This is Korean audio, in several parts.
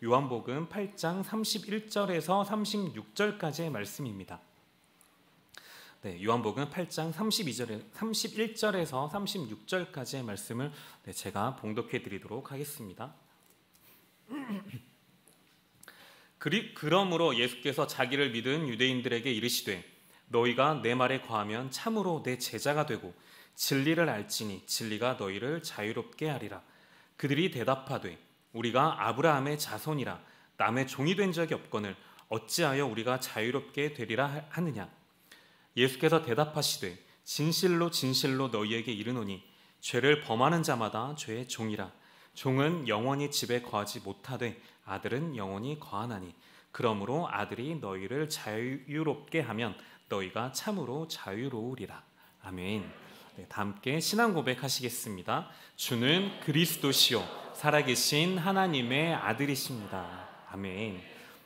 요한복음 8장 31절에서 36절까지의 말씀입니다. 네, 요한복음 8장 32절에 31절에서 36절까지의 말씀을 네, 제가 봉독해 드리도록 하겠습니다. 그리, 그러므로 예수께서 자기를 믿은 유대인들에게 이르시되 너희가 내 말에 과하면 참으로 내 제자가 되고 진리를 알지니 진리가 너희를 자유롭게 하리라. 그들이 대답하되 우리가 아브라함의 자손이라 남의 종이 된 적이 없거늘 어찌하여 우리가 자유롭게 되리라 하느냐 예수께서 대답하시되 진실로 진실로 너희에게 이르노니 죄를 범하는 자마다 죄의 종이라 종은 영원히 집에 거하지 못하되 아들은 영원히 거하나니 그러므로 아들이 너희를 자유롭게 하면 너희가 참으로 자유로우리라 아멘. 네, 다 함께 신앙 고백하시겠습니다. 주는 그리스도시요 살아계신 하나님의 아들이십니다. 아멘.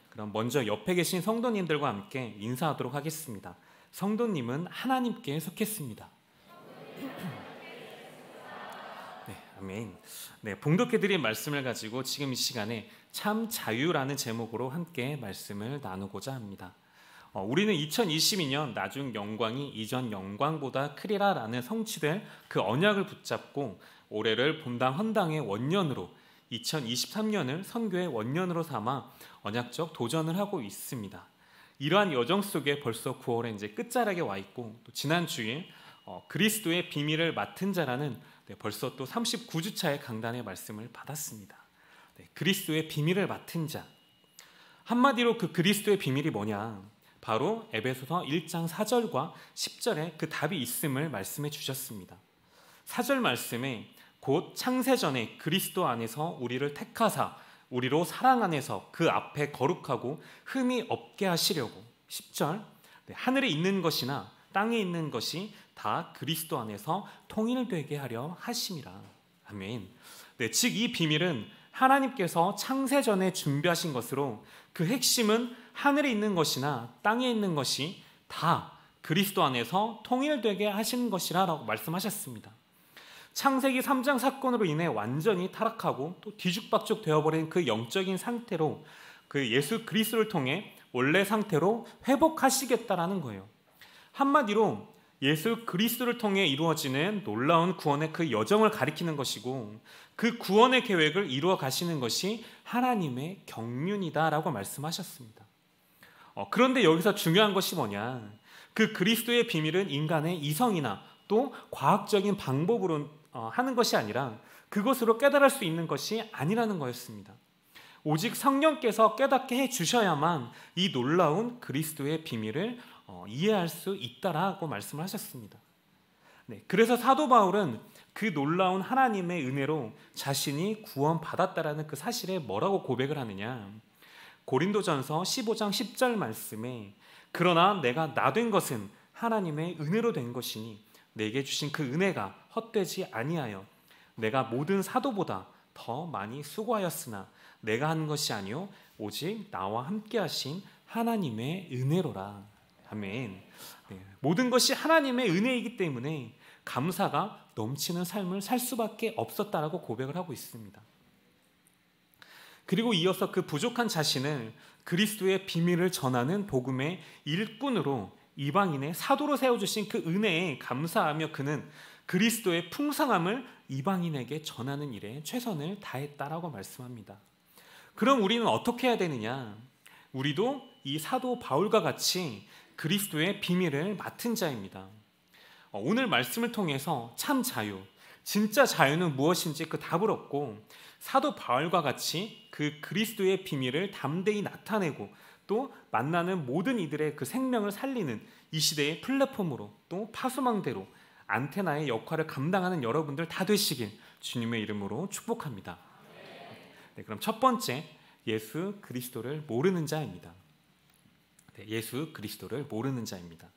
그럼 먼저 옆에 계신 성도님들과 함께 인사하도록 하겠습니다. 성도님은 하나님께 속했습니다. 네, 아멘. 네, 봉독해 드린 말씀을 가지고 지금 이 시간에 참 자유라는 제목으로 함께 말씀을 나누고자 합니다. 어, 우리는 2022년 나중 영광이 이전 영광보다 크리라라는 성취될 그 언약을 붙잡고 올해를 본당 헌당의 원년으로 2023년을 선교의 원년으로 삼아 언약적 도전을 하고 있습니다. 이러한 여정 속에 벌써 9월에 이제 끝자락에 와 있고 또 지난 주에 어, 그리스도의 비밀을 맡은 자라는 네, 벌써 또 39주차의 강단의 말씀을 받았습니다. 네, 그리스도의 비밀을 맡은 자 한마디로 그 그리스도의 비밀이 뭐냐 바로 에베소서 1장 4절과 10절에 그 답이 있음을 말씀해 주셨습니다. 4절 말씀에 곧 창세전에 그리스도 안에서 우리를 택하사 우리로 사랑 안에서 그 앞에 거룩하고 흠이 없게 하시려고 10절 하늘에 있는 것이나 땅에 있는 것이 다 그리스도 안에서 통일되게 하려 하심이라. 아멘. 네, 즉이 비밀은 하나님께서 창세전에 준비하신 것으로 그 핵심은 하늘에 있는 것이나 땅에 있는 것이 다 그리스도 안에서 통일되게 하신 것이라라고 말씀하셨습니다. 창세기 3장 사건으로 인해 완전히 타락하고 또 뒤죽박죽 되어버린 그 영적인 상태로 그 예수 그리스도를 통해 원래 상태로 회복하시겠다라는 거예요. 한마디로 예수 그리스도를 통해 이루어지는 놀라운 구원의 그 여정을 가리키는 것이고 그 구원의 계획을 이루어 가시는 것이 하나님의 경륜이다라고 말씀하셨습니다. 어, 그런데 여기서 중요한 것이 뭐냐? 그 그리스도의 비밀은 인간의 이성이나 또 과학적인 방법으로 어, 하는 것이 아니라 그것으로 깨달을 수 있는 것이 아니라는 거였습니다. 오직 성령께서 깨닫게 해 주셔야만 이 놀라운 그리스도의 비밀을 어, 이해할 수 있다라고 말씀을 하셨습니다. 네, 그래서 사도 바울은 그 놀라운 하나님의 은혜로 자신이 구원받았다라는 그 사실에 뭐라고 고백을 하느냐? 고린도전서 15장 10절 말씀에 그러나 내가 나 된 것은 하나님의 은혜로 된 것이니 내게 주신 그 은혜가 헛되지 아니하여 내가 모든 사도보다 더 많이 수고하였으나 내가 한 것이 아니요 오직 나와 함께 하신 하나님의 은혜로라. 아멘. 네. 모든 것이 하나님의 은혜이기 때문에 감사가 넘치는 삶을 살 수밖에 없었다라고 고백을 하고 있습니다. 그리고 이어서 그 부족한 자신을 그리스도의 비밀을 전하는 복음의 일꾼으로 이방인의 사도로 세워주신 그 은혜에 감사하며 그는 그리스도의 풍성함을 이방인에게 전하는 일에 최선을 다했다라고 말씀합니다. 그럼 우리는 어떻게 해야 되느냐? 우리도 이 사도 바울과 같이 그리스도의 비밀을 맡은 자입니다. 어, 오늘 말씀을 통해서 참 자유, 진짜 자유는 무엇인지 그 답을 얻고 사도 바울과 같이 그 그리스도의 비밀을 담대히 나타내고 또 만나는 모든 이들의 그 생명을 살리는 이 시대의 플랫폼으로 또 파수망대로 안테나의 역할을 감당하는 여러분들 다 되시길 주님의 이름으로 축복합니다. 네, 그럼 첫 번째 예수 그리스도를 모르는 자입니다. 네, 예수 그리스도를 모르는 자입니다.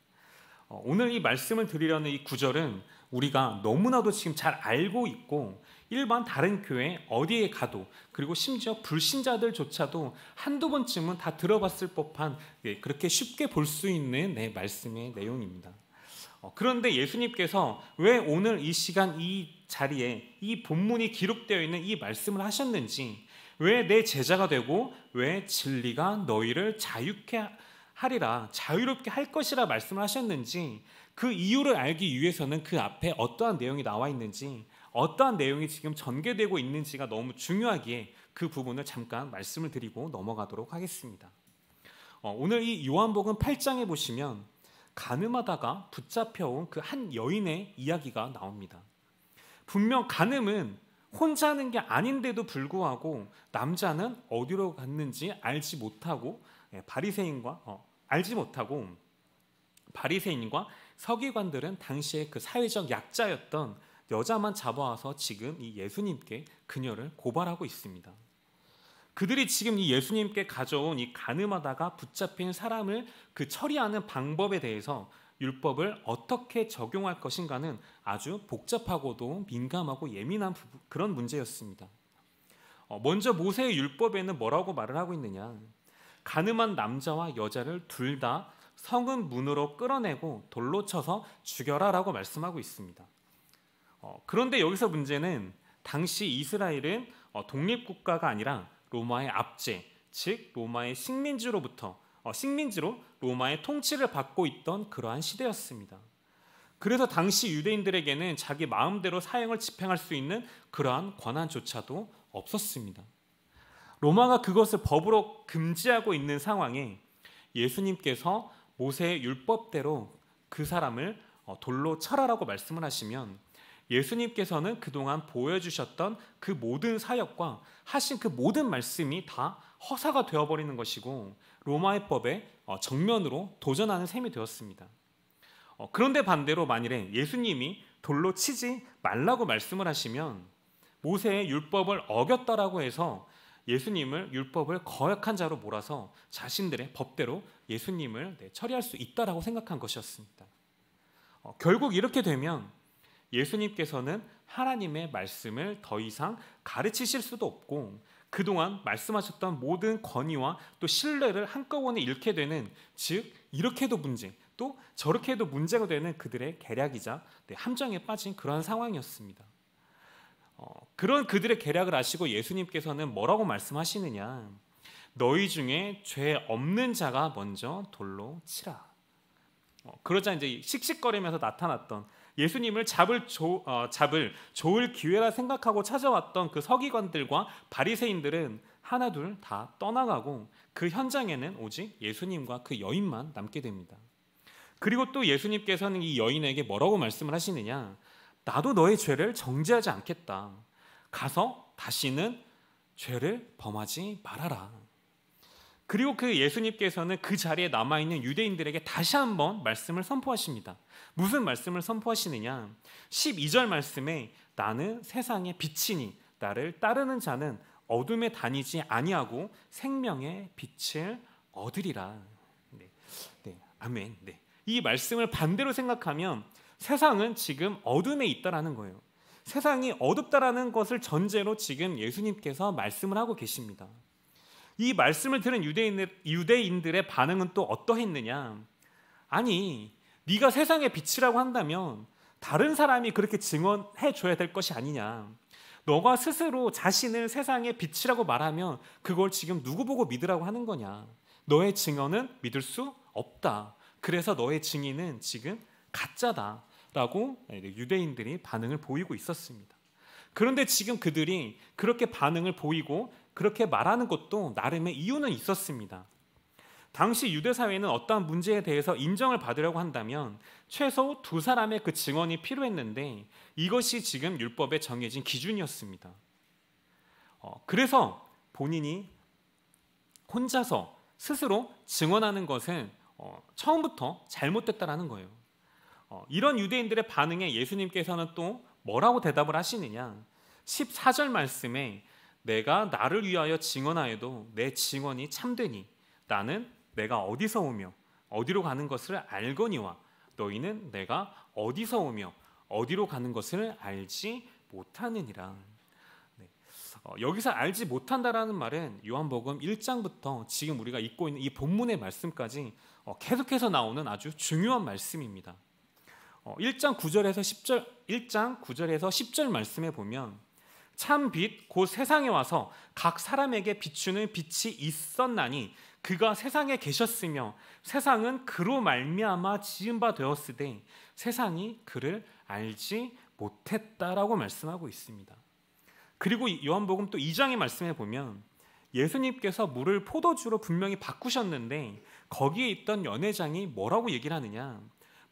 어, 오늘 이 말씀을 드리려는 이 구절은 우리가 너무나도 지금 잘 알고 있고 일반 다른 교회 어디에 가도 그리고 심지어 불신자들조차도 한두 번쯤은 다 들어봤을 법한 예, 그렇게 쉽게 볼 수 있는 내 말씀의 내용입니다. 어, 그런데 예수님께서 왜 오늘 이 시간 이 자리에 이 본문이 기록되어 있는 이 말씀을 하셨는지 왜 내 제자가 되고 왜 진리가 너희를 자유케 하리라 자유롭게 할 것이라 말씀을 하셨는지 그 이유를 알기 위해서는 그 앞에 어떠한 내용이 나와 있는지 어떠한 내용이 지금 전개되고 있는지가 너무 중요하기에 그 부분을 잠깐 말씀을 드리고 넘어가도록 하겠습니다. 어, 오늘 이 요한복음 8장에 보시면 가늠하다가 붙잡혀온 그 한 여인의 이야기가 나옵니다. 분명 가늠은 혼자는 하게 아닌데도 불구하고 남자는 어디로 갔는지 알지 못하고 예, 바리새인과 어, 알지 못하고 바리새인과 서기관들은 당시에 그 사회적 약자였던 여자만 잡아와서 지금 이 예수님께 그녀를 고발하고 있습니다. 그들이 지금 이 예수님께 가져온 이 가늠하다가 붙잡힌 사람을 그 처리하는 방법에 대해서 율법을 어떻게 적용할 것인가는 아주 복잡하고도 민감하고 예민한 부분, 그런 문제였습니다. 어, 먼저 모세의 율법에는 뭐라고 말을 하고 있느냐? 가늠한 남자와 여자를 둘 다 성은 문으로 끌어내고 돌로 쳐서 죽여라라고 말씀하고 있습니다. 어, 그런데 여기서 문제는 당시 이스라엘은 어, 독립국가가 아니라 로마의 압제, 즉 로마의 식민지로부터 식민지로 로마의 통치를 받고 있던 그러한 시대였습니다. 그래서 당시 유대인들에게는 자기 마음대로 사형을 집행할 수 있는 그러한 권한조차도 없었습니다. 로마가 그것을 법으로 금지하고 있는 상황에 예수님께서 모세의 율법대로 그 사람을 어, 돌로 철하라고 말씀을 하시면 예수님께서는 그동안 보여주셨던 그 모든 사역과 하신 그 모든 말씀이 다 허사가 되어버리는 것이고 로마의 법에 어, 정면으로 도전하는 셈이 되었습니다. 어, 그런데 반대로 만일에 예수님이 돌로 치지 말라고 말씀을 하시면 모세의 율법을 어겼다라고 해서 예수님을 율법을 거역한 자로 몰아서 자신들의 법대로 예수님을 네, 처리할 수 있다라고 생각한 것이었습니다. 어, 결국 이렇게 되면 예수님께서는 하나님의 말씀을 더 이상 가르치실 수도 없고 그동안 말씀하셨던 모든 권위와 또 신뢰를 한꺼번에 잃게 되는 즉 이렇게 도 문제 또 저렇게 도 문제가 되는 그들의 계략이자 네, 함정에 빠진 그런 상황이었습니다. 어, 그런 그들의 계략을 아시고 예수님께서는 뭐라고 말씀하시느냐 너희 중에 죄 없는 자가 먼저 돌로 치라 어, 그러자 이제 씩씩거리면서 나타났던 예수님을 잡을, 조, 어, 잡을 좋을 기회라 생각하고 찾아왔던 그 서기관들과 바리새인들은 하나둘 다 떠나가고 그 현장에는 오직 예수님과 그 여인만 남게 됩니다. 그리고 또 예수님께서는 이 여인에게 뭐라고 말씀을 하시느냐? 나도 너의 죄를 정죄하지 않겠다. 가서 다시는 죄를 범하지 말아라. 그리고 그 예수님께서는 그 자리에 남아 있는 유대인들에게 다시 한번 말씀을 선포하십니다. 무슨 말씀을 선포하시느냐? 12절 말씀에 나는 세상의 빛이니 나를 따르는 자는 어둠에 다니지 아니하고 생명의 빛을 얻으리라. 네. 네. 아멘. 네. 이 말씀을 반대로 생각하면 세상은 지금 어둠에 있다라는 거예요. 세상이 어둡다라는 것을 전제로 지금 예수님께서 말씀을 하고 계십니다. 이 말씀을 들은 유대인들, 유대인들의 반응은 또 어떠했느냐? 아니, 네가 세상의 빛이라고 한다면 다른 사람이 그렇게 증언해 줘야 될 것이 아니냐? 너가 스스로 자신을 세상의 빛이라고 말하면 그걸 지금 누구 보고 믿으라고 하는 거냐? 너의 증언은 믿을 수 없다. 그래서 너의 증인은 지금 가짜다라고 유대인들이 반응을 보이고 있었습니다. 그런데 지금 그들이 그렇게 반응을 보이고 그렇게 말하는 것도 나름의 이유는 있었습니다. 당시 유대 사회는 어떠한 문제에 대해서 인정을 받으려고 한다면 최소 두 사람의 그 증언이 필요했는데 이것이 지금 율법에 정해진 기준이었습니다. 어, 그래서 본인이 혼자서 스스로 증언하는 것은 어, 처음부터 잘못됐다라는 거예요. 어, 이런 유대인들의 반응에 예수님께서는 또 뭐라고 대답을 하시느냐? 14절 말씀에 내가 나를 위하여 증언하여도 내 증언이 참되니 나는 내가 어디서 오며 어디로 가는 것을 알거니와 너희는 내가 어디서 오며 어디로 가는 것을 알지 못하느니라. 네. 어, 여기서 알지 못한다라는 말은 요한복음 1장부터 지금 우리가 읽고 있는 이 본문의 말씀까지 어, 계속해서 나오는 아주 중요한 말씀입니다. 어, 1장 9절에서 10절 1장 9절에서 10절 말씀에 보면 참빛곧 세상에 와서 각 사람에게 비추는 빛이 있었나니 그가 세상에 계셨으며 세상은 그로 말미암아 지음바 되었으되 세상이 그를 알지 못했다라고 말씀하고 있습니다. 그리고 요한복음 또 2장의 말씀해 보면 예수님께서 물을 포도주로 분명히 바꾸셨는데 거기에 있던 연회장이 뭐라고 얘기를 하느냐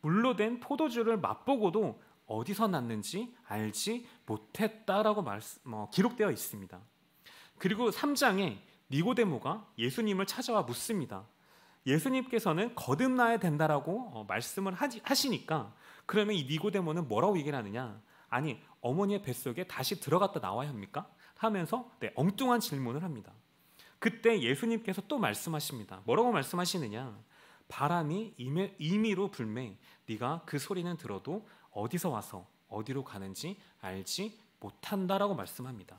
물로 된 포도주를 맛보고도 어디서 났는지 알지 못했다라고 말, 뭐, 기록되어 있습니다. 그리고 3장에 니고데모가 예수님을 찾아와 묻습니다. 예수님께서는 거듭나야 된다라고 어, 말씀을 하지, 하시니까 그러면 이 니고데모는 뭐라고 얘기를 하느냐? 아니 어머니의 뱃속에 다시 들어갔다 나와야 합니까? 하면서 네, 엉뚱한 질문을 합니다. 그때 예수님께서 또 말씀하십니다. 뭐라고 말씀하시느냐? 바람이 임의로 불매 네가 그 소리는 들어도 어디서 와서 어디로 가는지 알지 못한다라고 말씀합니다.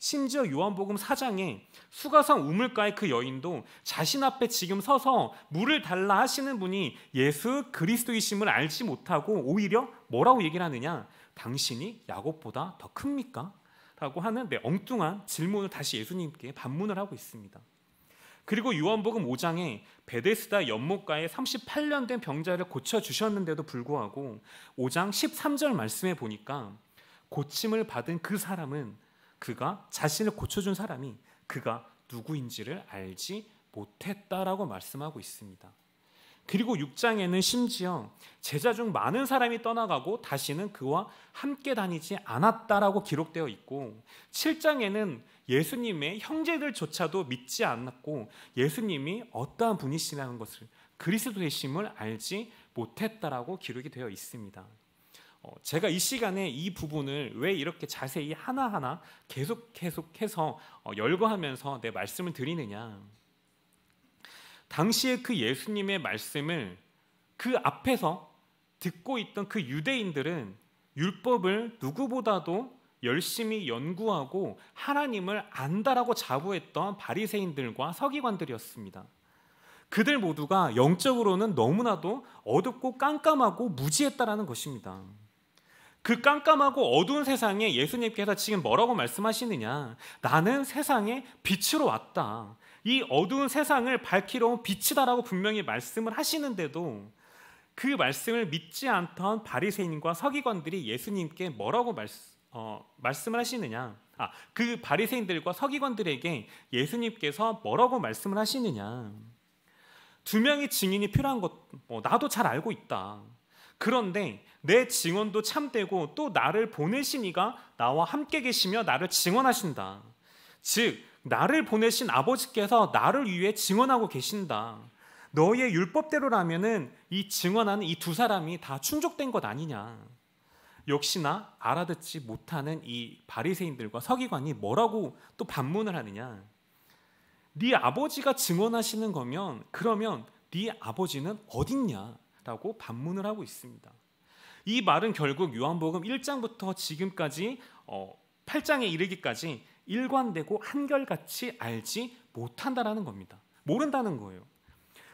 심지어 요한복음 4장에 수가성 우물가의 그 여인도 자신 앞에 지금 서서 물을 달라 하시는 분이 예수 그리스도이심을 알지 못하고 오히려 뭐라고 얘기를 하느냐? 당신이 야곱보다 더 큽니까? 라고 하는 내 네, 엉뚱한 질문을 다시 예수님께 반문을 하고 있습니다. 그리고 요한복음 5장에 베데스다 연못가에 38년 된 병자를 고쳐 주셨는데도 불구하고 5장 13절 말씀에 보니까 고침을 받은 그 사람은 그가 자신을 고쳐 준 사람이 그가 누구인지를 알지 못했다라고 말씀하고 있습니다. 그리고 6장에는 심지어 제자 중 많은 사람이 떠나가고 다시는 그와 함께 다니지 않았다라고 기록되어 있고 7장에는 예수님의 형제들조차도 믿지 않았고 예수님이 어떠한 분이시라는 것을 그리스도의심을 알지 못했다라고 기록이 되어 있습니다. 어, 제가 이 시간에 이 부분을 왜 이렇게 자세히 하나하나 계속 계속해서 어, 열거하면서 내 말씀을 드리느냐 당시에 그 예수님의 말씀을 그 앞에서 듣고 있던 그 유대인들은 율법을 누구보다도 열심히 연구하고 하나님을 안다라고 자부했던 바리새인들과 서기관들이었습니다. 그들 모두가 영적으로는 너무나도 어둡고 깜깜하고 무지했다라는 것입니다. 그 깜깜하고 어두운 세상에 예수님께서 지금 뭐라고 말씀하시느냐? 나는 세상에 빛으로 왔다. 이 어두운 세상을 밝히러 온 빛이다라고 분명히 말씀을 하시는데도 그 말씀을 믿지 않던 바리새인과 서기관들이 예수님께 뭐라고 말씀 어, 말씀을 하시느냐? 아, 그 바리새인들과 서기관들에게 예수님께서 뭐라고 말씀을 하시느냐? 두 명의 증인이 필요한 것, 뭐, 나도 잘 알고 있다. 그런데 내 증언도 참되고 또 나를 보내신 이가 나와 함께 계시며 나를 증언하신다. 즉 나를 보내신 아버지께서 나를 위해 증언하고 계신다. 너의 율법대로라면은 이 증언하는 이 두 사람이 다 충족된 것 아니냐. 역시나 알아듣지 못하는 이 바리새인들과 서기관이 뭐라고 또 반문을 하느냐. 네 아버지가 증언하시는 거면 그러면 네 아버지는 어딨냐라고 반문을 하고 있습니다. 이 말은 결국 요한복음 1장부터 지금까지 8장에 어, 이르기까지 일관되고 한결같이 알지 못한다라는 겁니다. 모른다는 거예요.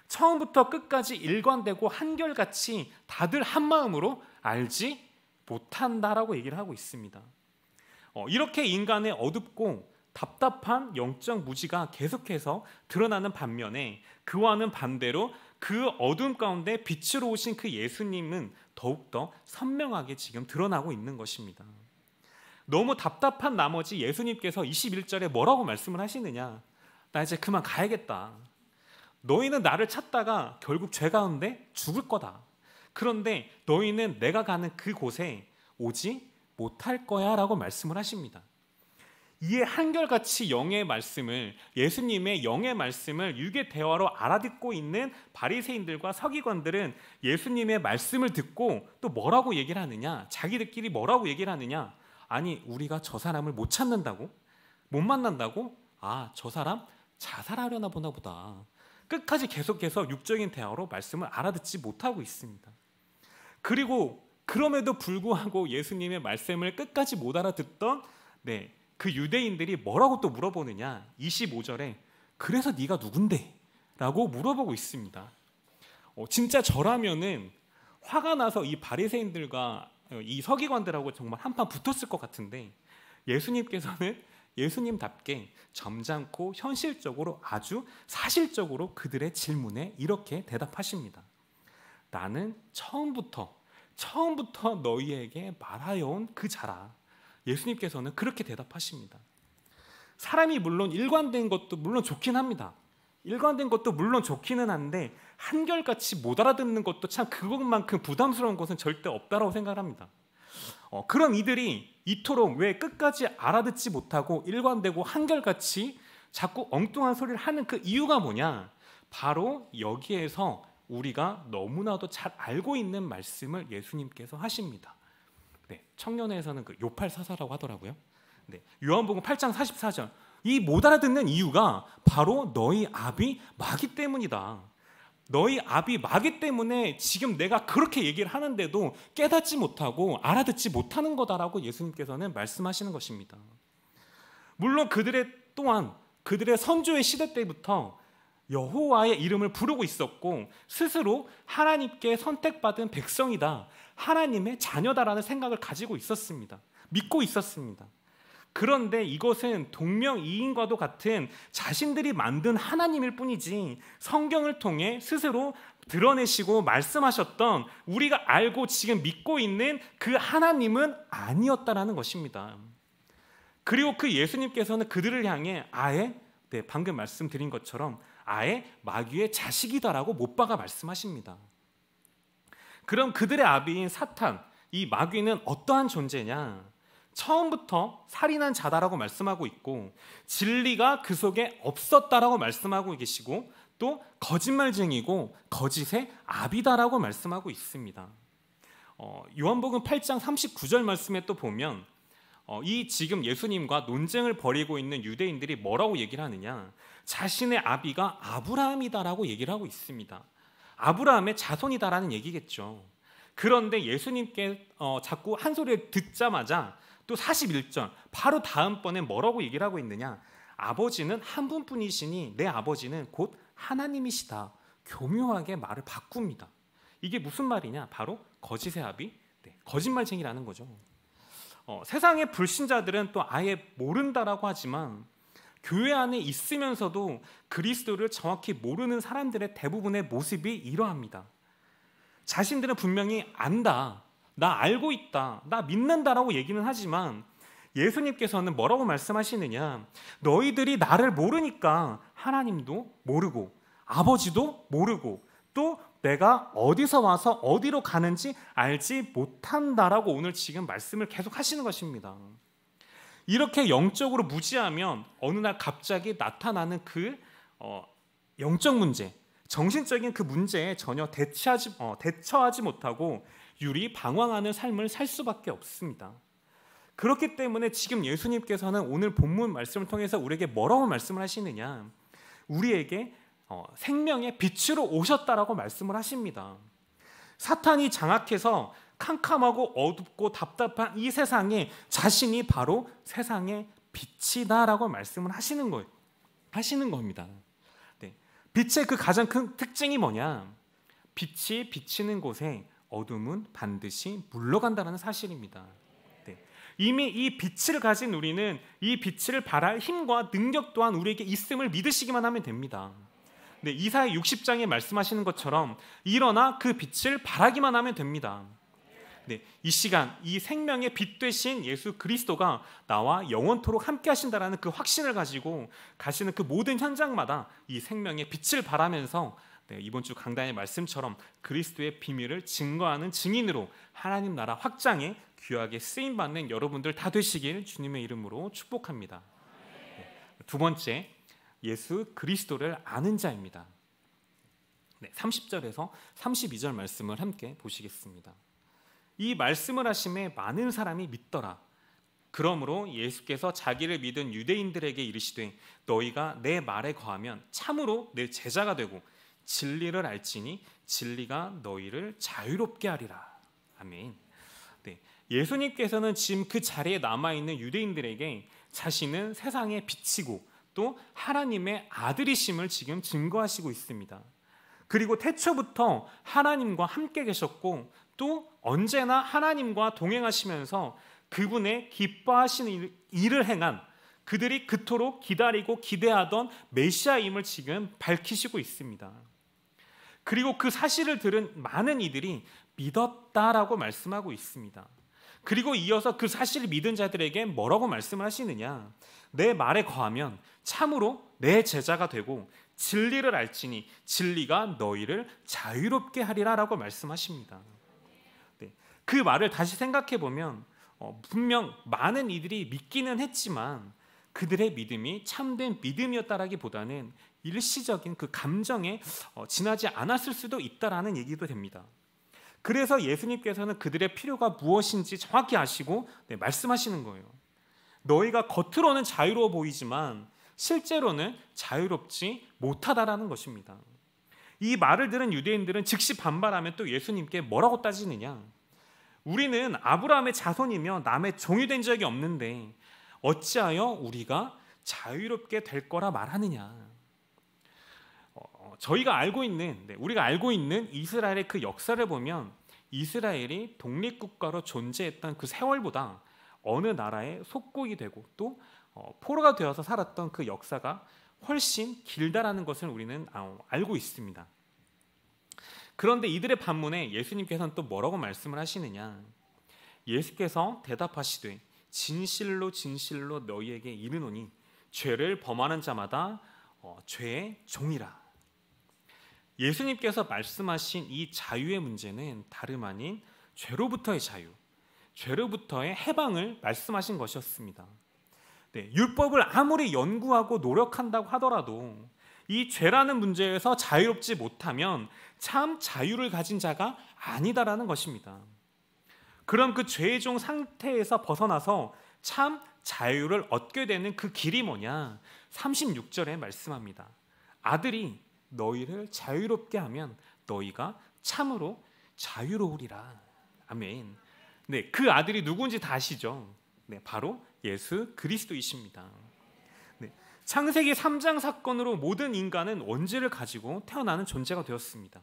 처음부터 끝까지 일관되고 한결같이 다들 한 마음으로 알지 못한다라고 얘기를 하고 있습니다. 어, 이렇게 인간의 어둡고 답답한 영적 무지가 계속해서 드러나는 반면에 그와는 반대로 그 어둠 가운데 빛으로 오신 그 예수님은 더욱더 선명하게 지금 드러나고 있는 것입니다. 너무 답답한 나머지 예수님께서 21절에 뭐라고 말씀을 하시느냐? 나 이제 그만 가야겠다. 너희는 나를 찾다가 결국 죄 가운데 죽을 거다. 그런데 너희는 내가 가는 그곳에 오지 못할 거야 라고 말씀을 하십니다. 이에 한결같이 영의 말씀을 예수님의 영의 말씀을 유괴 대화로 알아듣고 있는 바리새인들과 서기관들은 예수님의 말씀을 듣고 또 뭐라고 얘기를 하느냐 자기들끼리 뭐라고 얘기를 하느냐 아니 우리가 저 사람을 못 찾는다고? 못 만난다고? 아 저 사람 자살하려나 보나 보다. 끝까지 계속해서 육적인 대화로 말씀을 알아듣지 못하고 있습니다. 그리고 그럼에도 불구하고 예수님의 말씀을 끝까지 못 알아듣던 네, 그 유대인들이 뭐라고 또 물어보느냐? 25절에 그래서 네가 누군데? 라고 물어보고 있습니다. 어, 진짜 저라면은 화가 나서 이 바리새인들과 이 서기관들하고 정말 한판 붙었을 것 같은데 예수님께서는 예수님답게 점잖고 현실적으로 아주 사실적으로 그들의 질문에 이렇게 대답하십니다. 나는 처음부터 처음부터 너희에게 말하여 온 그 자라. 예수님께서는 그렇게 대답하십니다. 사람이 물론 일관된 것도 물론 좋긴 합니다. 일관된 것도 물론 좋기는 한데 한결같이 못 알아듣는 것도 참 그것만큼 부담스러운 것은 절대 없다라고 생각합니다. 어, 그런 이들이 이토록 왜 끝까지 알아듣지 못하고 일관되고 한결같이 자꾸 엉뚱한 소리를 하는 그 이유가 뭐냐? 바로 여기에서 우리가 너무나도 잘 알고 있는 말씀을 예수님께서 하십니다. 네, 청년회에서는 그 요팔사사라고 하더라고요. 네, 요한복음 8장 44절. 이 못 알아듣는 이유가 바로 너희 압이 마귀 때문이다. 너희 아비 마귀 때문에 지금 내가 그렇게 얘기를 하는데도 깨닫지 못하고 알아듣지 못하는 거다라고 예수님께서는 말씀하시는 것입니다. 물론 그들의 또한 그들의 선조의 시대 때부터 여호와의 이름을 부르고 있었고 스스로 하나님께 선택받은 백성이다. 하나님의 자녀다라는 생각을 가지고 있었습니다. 믿고 있었습니다. 그런데 이것은 동명이인과도 같은 자신들이 만든 하나님일 뿐이지 성경을 통해 스스로 드러내시고 말씀하셨던 우리가 알고 지금 믿고 있는 그 하나님은 아니었다라는 것입니다. 그리고 그 예수님께서는 그들을 향해 아예 네, 방금 말씀드린 것처럼 아예 마귀의 자식이다라고 못 박아 말씀하십니다. 그럼 그들의 아비인 사탄, 이 마귀는 어떠한 존재냐? 처음부터 살인한 자다라고 말씀하고 있고 진리가 그 속에 없었다라고 말씀하고 계시고 또 거짓말쟁이고 거짓의 아비다라고 말씀하고 있습니다. 어, 요한복음 8장 39절 말씀에 또 보면 어, 이 지금 예수님과 논쟁을 벌이고 있는 유대인들이 뭐라고 얘기를 하느냐 자신의 아비가 아브라함이다라고 얘기를 하고 있습니다. 아브라함의 자손이다라는 얘기겠죠. 그런데 예수님께 어, 자꾸 한 소리를 듣자마자 또 41절 바로 다음번에 뭐라고 얘기를 하고 있느냐? 아버지는 한 분뿐이시니 내 아버지는 곧 하나님이시다. 교묘하게 말을 바꿉니다. 이게 무슨 말이냐? 바로 거짓의 합이 네, 거짓말쟁이라는 거죠. 어, 세상의 불신자들은 또 아예 모른다라고 하지만 교회 안에 있으면서도 그리스도를 정확히 모르는 사람들의 대부분의 모습이 이러합니다. 자신들은 분명히 안다. 나 알고 있다, 나 믿는다라고 얘기는 하지만 예수님께서는 뭐라고 말씀하시느냐? 너희들이 나를 모르니까 하나님도 모르고 아버지도 모르고 또 내가 어디서 와서 어디로 가는지 알지 못한다라고 오늘 지금 말씀을 계속 하시는 것입니다. 이렇게 영적으로 무지하면 어느 날 갑자기 나타나는 그 어, 영적 문제, 정신적인 그 문제에 전혀 대치하지, 어, 대처하지 못하고 유리 방황하는 삶을 살 수밖에 없습니다. 그렇기 때문에 지금 예수님께서는 오늘 본문 말씀을 통해서 우리에게 뭐라고 말씀을 하시느냐? 우리에게 어, 생명의 빛으로 오셨다라고 말씀을 하십니다. 사탄이 장악해서 캄캄하고 어둡고 답답한 이 세상에 자신이 바로 세상의 빛이다라고 말씀을 하시는 거 하시는 겁니다. 네. 빛의 그 가장 큰 특징이 뭐냐? 빛이 비치는 곳에 어둠은 반드시 물러간다는 사실입니다. 네. 이미 이 빛을 가진 우리는 이 빛을 발할 힘과 능력 또한 우리에게 있음을 믿으시기만 하면 됩니다. 네, 이사의 60장에 말씀하시는 것처럼 일어나 그 빛을 발하기만 하면 됩니다. 네, 이 시간 이 생명의 빛 되신 예수 그리스도가 나와 영원토록 함께 하신다라는 그 확신을 가지고 가시는 그 모든 현장마다 이 생명의 빛을 바라면서 네, 이번 주 강단의 말씀처럼 그리스도의 비밀을 증거하는 증인으로 하나님 나라 확장에 귀하게 쓰임 받는 여러분들 다 되시길 주님의 이름으로 축복합니다. 네, 두 번째 예수 그리스도를 아는 자입니다. 네, 30절에서 32절 말씀을 함께 보시겠습니다. 이 말씀을 하심에 많은 사람이 믿더라. 그러므로 예수께서 자기를 믿은 유대인들에게 이르시되 너희가 내 말에 거하면 참으로 내 제자가 되고 진리를 알지니 진리가 너희를 자유롭게 하리라. 아멘. 네. 예수님께서는 지금 그 자리에 남아 있는 유대인들에게 자신은 세상의 빛이고 또 하나님의 아들이심을 지금 증거하시고 있습니다. 그리고 태초부터 하나님과 함께 계셨고 또 언제나 하나님과 동행하시면서 그분의 기뻐하시는 일을 행한 그들이 그토록 기다리고 기대하던 메시아임을 지금 밝히시고 있습니다. 그리고 그 사실을 들은 많은 이들이 믿었다라고 말씀하고 있습니다. 그리고 이어서 그 사실을 믿은 자들에게 뭐라고 말씀을 하시느냐? 내 말에 거하면 참으로 내 제자가 되고 진리를 알지니 진리가 너희를 자유롭게 하리라라고 말씀하십니다. 네. 그 말을 다시 생각해 보면 어, 분명 많은 이들이 믿기는 했지만 그들의 믿음이 참된 믿음이었다라기보다는 일시적인 그 감정에 어, 지나지 않았을 수도 있다라는 얘기도 됩니다. 그래서 예수님께서는 그들의 필요가 무엇인지 정확히 아시고 네, 말씀하시는 거예요. 너희가 겉으로는 자유로워 보이지만 실제로는 자유롭지 못하다라는 것입니다. 이 말을 들은 유대인들은 즉시 반발하며 또 예수님께 뭐라고 따지느냐? 우리는 아브라함의 자손이며 남의 종이 된 적이 없는데 어찌하여 우리가 자유롭게 될 거라 말하느냐? 저희가 알고 있는 네, 우리가 알고 있는 이스라엘의 그 역사를 보면 이스라엘이 독립국가로 존재했던 그 세월보다 어느 나라의 속국이 되고 또 어, 포로가 되어서 살았던 그 역사가 훨씬 길다라는 것을 우리는 아, 알고 있습니다. 그런데 이들의 반문에 예수님께서는 또 뭐라고 말씀을 하시느냐? 예수께서 대답하시되 진실로 진실로 너희에게 이르노니 죄를 범하는 자마다 어, 죄의 종이라. 예수님께서 말씀하신 이 자유의 문제는 다름 아닌 죄로부터의 자유, 죄로부터의 해방을 말씀하신 것이었습니다. 네, 율법을 아무리 연구하고 노력한다고 하더라도 이 죄라는 문제에서 자유롭지 못하면 참 자유를 가진 자가 아니다라는 것입니다. 그럼 그 죄의 종 상태에서 벗어나서 참 자유를 얻게 되는 그 길이 뭐냐? 36절에 말씀합니다. 아들이 너희를 자유롭게 하면 너희가 참으로 자유로우리라. 아멘. 네, 그 아들이 누군지 다 아시죠? 네, 바로 예수 그리스도이십니다. 네, 창세기 3장 사건으로 모든 인간은 원죄를 가지고 태어나는 존재가 되었습니다.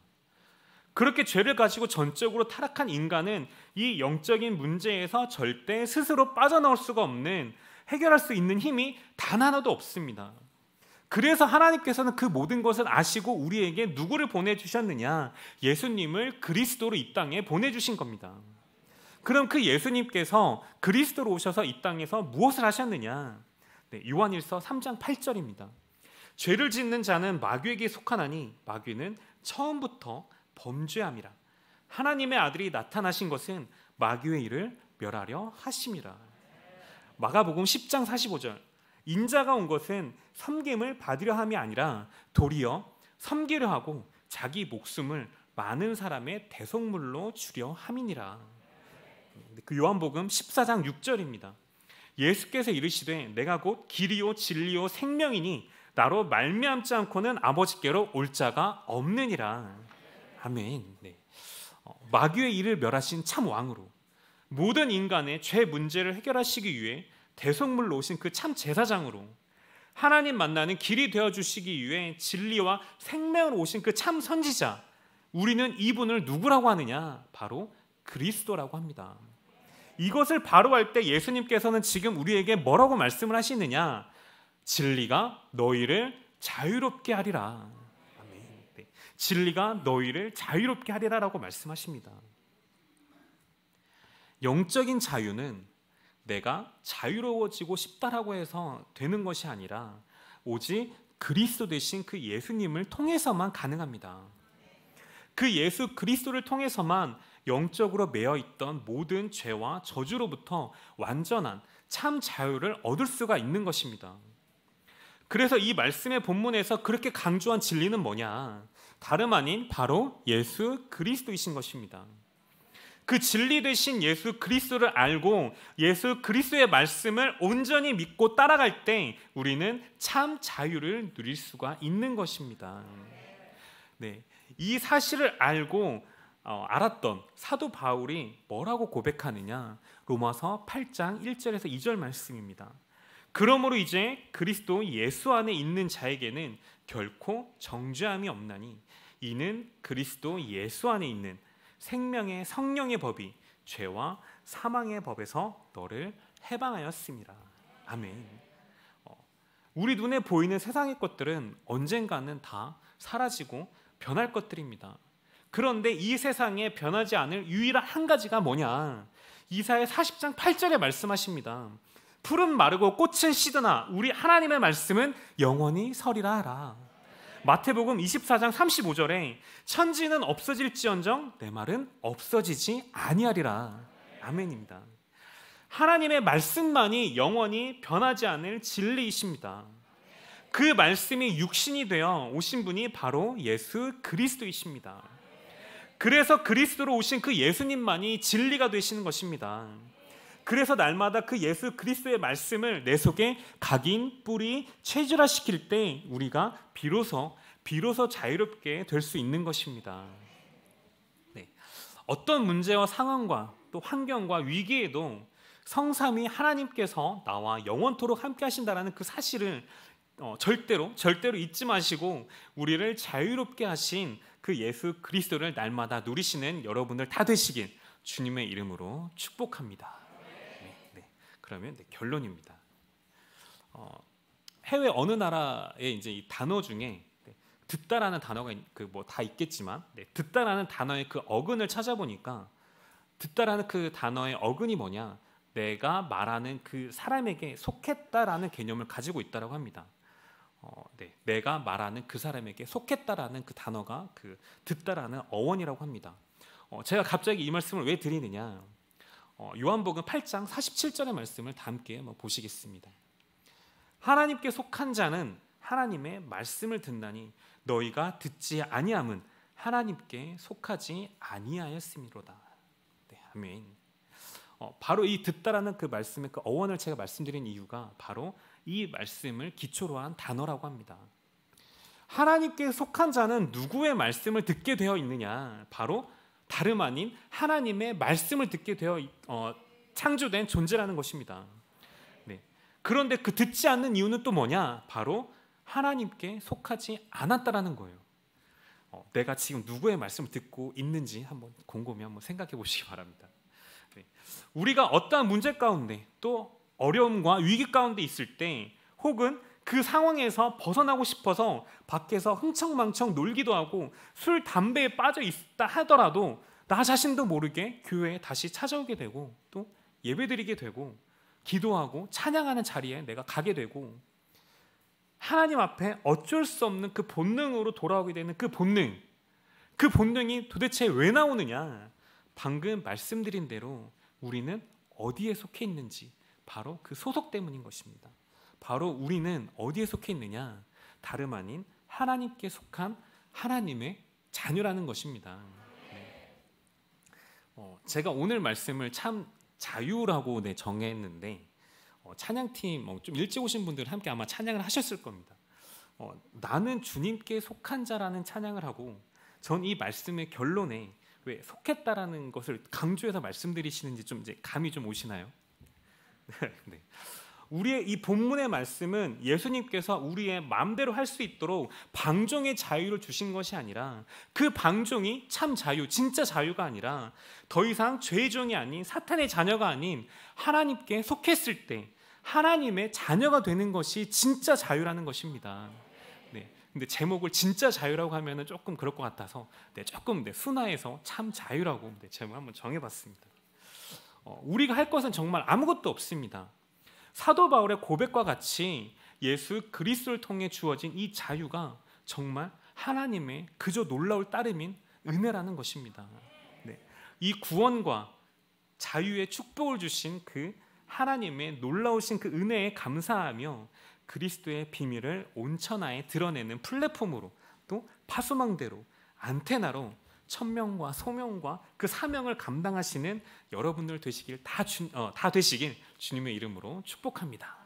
그렇게 죄를 가지고 전적으로 타락한 인간은 이 영적인 문제에서 절대 스스로 빠져나올 수가 없는 해결할 수 있는 힘이 단 하나도 없습니다. 그래서 하나님께서는 그 모든 것을 아시고 우리에게 누구를 보내주셨느냐? 예수님을 그리스도로 이 땅에 보내주신 겁니다. 그럼 그 예수님께서 그리스도로 오셔서 이 땅에서 무엇을 하셨느냐? 네, 요한일서 3장 8절입니다. 죄를 짓는 자는 마귀에게 속하나니 마귀는 처음부터 범죄함이라. 하나님의 아들이 나타나신 것은 마귀의 일을 멸하려 하심이라. 마가복음 10장 45절. 인자가 온 것은 섬김을 받으려 함이 아니라 도리어 섬기려 하고 자기 목숨을 많은 사람의 대속물로 주려 함이니라. 그 요한복음 14장 6절입니다. 예수께서 이르시되 내가 곧 길이요 진리요 생명이니 나로 말미암지 않고는 아버지께로 올 자가 없느니라. 아멘. 네. 어, 마귀의 일을 멸하신 참 왕으로 모든 인간의 죄 문제를 해결하시기 위해 대성물로 오신 그 참 제사장으로 하나님 만나는 길이 되어 주시기 위해 진리와 생명을 오신 그 참 선지자 우리는 이분을 누구라고 하느냐? 바로 그리스도라고 합니다. 이것을 바로 할 때 예수님께서는 지금 우리에게 뭐라고 말씀을 하시느냐? 진리가 너희를 자유롭게 하리라. 아멘. 네. 진리가 너희를 자유롭게 하리라라고 말씀하십니다. 영적인 자유는 내가 자유로워지고 싶다라고 해서 되는 것이 아니라 오직 그리스도 대신 그 예수님을 통해서만 가능합니다. 그 예수 그리스도를 통해서만 영적으로 매여 있던 모든 죄와 저주로부터 완전한 참 자유를 얻을 수가 있는 것입니다. 그래서 이 말씀의 본문에서 그렇게 강조한 진리는 뭐냐? 다름 아닌 바로 예수 그리스도이신 것입니다. 그 진리 되신 예수 그리스도를 알고 예수 그리스도의 말씀을 온전히 믿고 따라갈 때 우리는 참 자유를 누릴 수가 있는 것입니다. 네. 이 사실을 알고 어, 알았던 사도 바울이 뭐라고 고백하느냐? 로마서 8장 1절에서 2절 말씀입니다. 그러므로 이제 그리스도 예수 안에 있는 자에게는 결코 정죄함이 없나니 이는 그리스도 예수 안에 있는 생명의 성령의 법이 죄와 사망의 법에서 너를 해방하였습니다. 아멘. 어, 우리 눈에 보이는 세상의 것들은 언젠가는 다 사라지고 변할 것들입니다. 그런데 이 세상에 변하지 않을 유일한 한 가지가 뭐냐? 이사의 40장 8절에 말씀하십니다. 풀은 마르고 꽃은 시드나 우리 하나님의 말씀은 영원히 서리라 하라. 마태복음 24장 35절에 천지는 없어질지언정 내 말은 없어지지 아니하리라. 아멘입니다. 하나님의 말씀만이 영원히 변하지 않을 진리이십니다. 그 말씀이 육신이 되어 오신 분이 바로 예수 그리스도이십니다. 그래서 그리스도로 오신 그 예수님만이 진리가 되시는 것입니다. 그래서 날마다 그 예수 그리스도의 말씀을 내 속에 각인 뿌리 체질화 시킬 때 우리가 비로소 비로소 자유롭게 될 수 있는 것입니다. 네. 어떤 문제와 상황과 또 환경과 위기에도 성삼위 하나님께서 나와 영원토록 함께 하신다라는 그 사실을 어, 절대로 절대로 잊지 마시고 우리를 자유롭게 하신 그 예수 그리스도를 날마다 누리시는 여러분들 다 되시길 주님의 이름으로 축복합니다. 그러면 네, 결론입니다. 어, 해외 어느 나라의 이제 이 단어 중에 네, 듣다라는 단어가 그 뭐 다 있겠지만 네, 듣다라는 단어의 그 어근을 찾아보니까 듣다라는 그 단어의 어근이 뭐냐? 내가 말하는 그 사람에게 속했다라는 개념을 가지고 있다라고 합니다. 어, 네, 내가 말하는 그 사람에게 속했다라는 그 단어가 그 듣다라는 어원이라고 합니다. 어, 제가 갑자기 이 말씀을 왜 드리느냐? 어, 요한복음 8장 47절의 말씀을 함께 보시겠습니다. 하나님께 속한 자는 하나님의 말씀을 듣나니 너희가 듣지 아니함은 하나님께 속하지 아니하였음이로다. 네, 아멘. 어, 바로 이 듣다라는 그 말씀의 그 어원을 제가 말씀드린 이유가 바로 이 말씀을 기초로 한 단어라고 합니다. 하나님께 속한 자는 누구의 말씀을 듣게 되어 있느냐? 바로 다름 아닌 하나님의 말씀을 듣게 되어 어, 창조된 존재라는 것입니다. 네. 그런데 그 듣지 않는 이유는 또 뭐냐? 바로 하나님께 속하지 않았다라는 거예요. 어, 내가 지금 누구의 말씀을 듣고 있는지 한번 곰곰이 한번 생각해 보시기 바랍니다. 네. 우리가 어떠한 문제 가운데 또 어려움과 위기 가운데 있을 때 혹은 그 상황에서 벗어나고 싶어서 밖에서 흥청망청 놀기도 하고 술, 담배에 빠져 있다 하더라도 나 자신도 모르게 교회에 다시 찾아오게 되고 또 예배드리게 되고 기도하고 찬양하는 자리에 내가 가게 되고 하나님 앞에 어쩔 수 없는 그 본능으로 돌아오게 되는 그 본능 그 본능이 도대체 왜 나오느냐 방금 말씀드린 대로 우리는 어디에 속해 있는지 바로 그 소속 때문인 것입니다. 바로 우리는 어디에 속해 있느냐? 다름 아닌 하나님께 속한 하나님의 자녀라는 것입니다. 네. 어, 제가 오늘 말씀을 참 자유라고 네, 정했는데 어, 찬양팀 어, 좀 일찍 오신 분들 함께 아마 찬양을 하셨을 겁니다. 어, 나는 주님께 속한 자라는 찬양을 하고 전 이 말씀의 결론에 왜 속했다라는 것을 강조해서 말씀드리시는지 좀 이제 감이 좀 오시나요? 네. 우리의 이 본문의 말씀은 예수님께서 우리의 마음대로 할 수 있도록 방종의 자유를 주신 것이 아니라 그 방종이 참 자유, 진짜 자유가 아니라 더 이상 죄의 종이 아닌 사탄의 자녀가 아닌 하나님께 속했을 때 하나님의 자녀가 되는 것이 진짜 자유라는 것입니다. 네. 근데 제목을 진짜 자유라고 하면은 조금 그럴 것 같아서 네, 조금 네, 순화해서 참 자유라고 네, 제목 을 한번 정해봤습니다. 어, 우리가 할 것은 정말 아무것도 없습니다. 사도 바울의 고백과 같이 예수 그리스도를 통해 주어진 이 자유가 정말 하나님의 그저 놀라울 따름인 은혜라는 것입니다. 네. 이 구원과 자유의 축복을 주신 그 하나님의 놀라우신 그 은혜에 감사하며 그리스도의 비밀을 온천하에 드러내는 플랫폼으로 또 파수망대로 안테나로 천명과 소명과 그 사명을 감당하시는 여러분들 되시길 다, 주, 어, 다 되시길 주님의 이름으로 축복합니다.